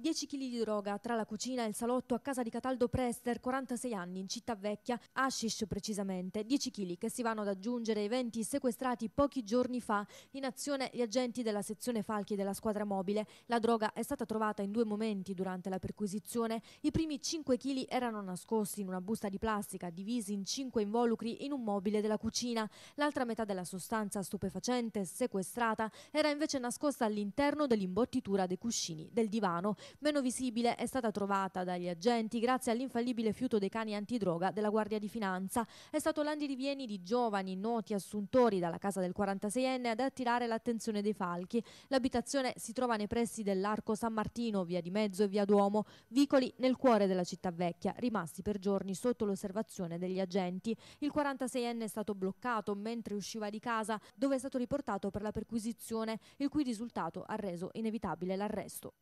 10 kg di droga tra la cucina e il salotto a casa di Cataldo Prester, 46 anni, in città vecchia, hashish precisamente, 10 kg che si vanno ad aggiungere ai 20 sequestrati pochi giorni fa in azione gli agenti della sezione Falchi della squadra mobile. La droga è stata trovata in due momenti durante la perquisizione. I primi 5 kg erano nascosti in una busta di plastica divisi in 5 involucri in un mobile della cucina. L'altra metà della sostanza stupefacente sequestrata era invece nascosta all'interno dell'imbottitura dei cuscini del divano meno visibile è stata trovata dagli agenti grazie all'infallibile fiuto dei cani antidroga della Guardia di Finanza. È stato l'andirivieni di giovani noti assuntori dalla casa del 46enne ad attirare l'attenzione dei falchi. L'abitazione si trova nei pressi dell'Arco San Martino, via di Mezzo e via Duomo, vicoli nel cuore della città vecchia, rimasti per giorni sotto l'osservazione degli agenti. Il 46enne è stato bloccato mentre usciva di casa, dove è stato riportato per la perquisizione, il cui risultato ha reso inevitabile l'arresto.